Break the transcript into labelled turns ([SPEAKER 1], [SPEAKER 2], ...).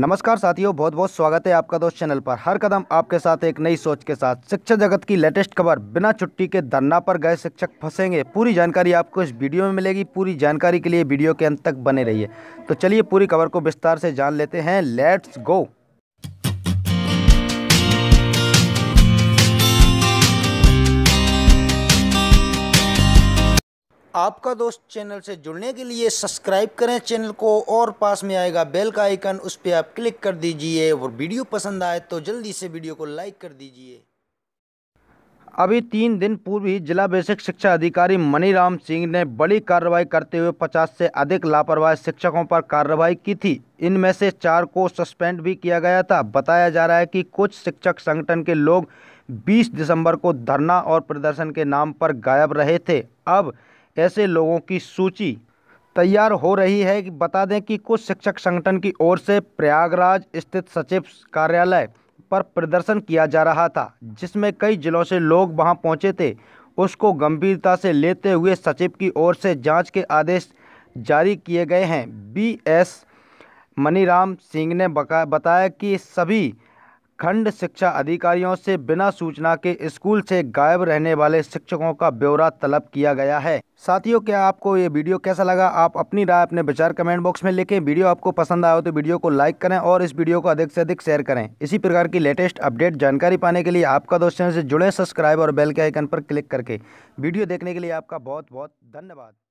[SPEAKER 1] नमस्कार साथियों बहुत बहुत स्वागत है आपका दोस्त चैनल पर हर कदम आपके साथ एक नई सोच के साथ शिक्षा जगत की लेटेस्ट खबर बिना छुट्टी के धरना पर गए शिक्षक फंसेंगे पूरी जानकारी आपको इस वीडियो में मिलेगी पूरी जानकारी के लिए वीडियो के अंत तक बने रहिए तो चलिए पूरी खबर को विस्तार से जान लेते हैं लेट्स गो आपका दोस्त चैनल से जुड़ने के लिए सब्सक्राइब करें चैनल को और पास में आएगा बेल का आइकन उस पर आप क्लिक कर दीजिए और वीडियो पसंद आए तो जल्दी से वीडियो को लाइक कर दीजिए अभी तीन दिन पूर्व ही जिला बेसिक शिक्षा अधिकारी मनीराम सिंह ने बड़ी कार्रवाई करते हुए 50 से अधिक लापरवाह शिक्षकों पर कार्रवाई की थी इनमें से चार को सस्पेंड भी किया गया था बताया जा रहा है कि कुछ शिक्षक संगठन के लोग 20 दिसंबर को धरना और प्रदर्शन के नाम पर गायब रहे थे अब ऐसे लोगों की सूची तैयार हो रही है कि बता दें कि कुछ शिक्षक संगठन की ओर से प्रयागराज स्थित सचिव कार्यालय पर प्रदर्शन किया जा रहा था जिसमें कई जिलों से लोग वहां पहुंचे थे उसको गंभीरता से लेते हुए सचिव की ओर से जांच के आदेश जारी किए गए हैं बी एस मनीराम सिंह ने बताया कि सभी खंड शिक्षा अधिकारियों से बिना सूचना के स्कूल से गायब रहने वाले शिक्षकों का ब्यौरा तलब किया गया है साथियों क्या आपको ये वीडियो कैसा लगा आप अपनी राय अपने विचार कमेंट बॉक्स में लिखें वीडियो आपको पसंद आया हो तो वीडियो को लाइक करें और इस वीडियो को अधिक से अधिक शेयर करें इसी प्रकार की लेटेस्ट अपडेट जानकारी पाने के लिए आपका दोस्तों से जुड़े सब्सक्राइब और बेल के आइकन पर क्लिक करके वीडियो देखने के लिए आपका बहुत बहुत धन्यवाद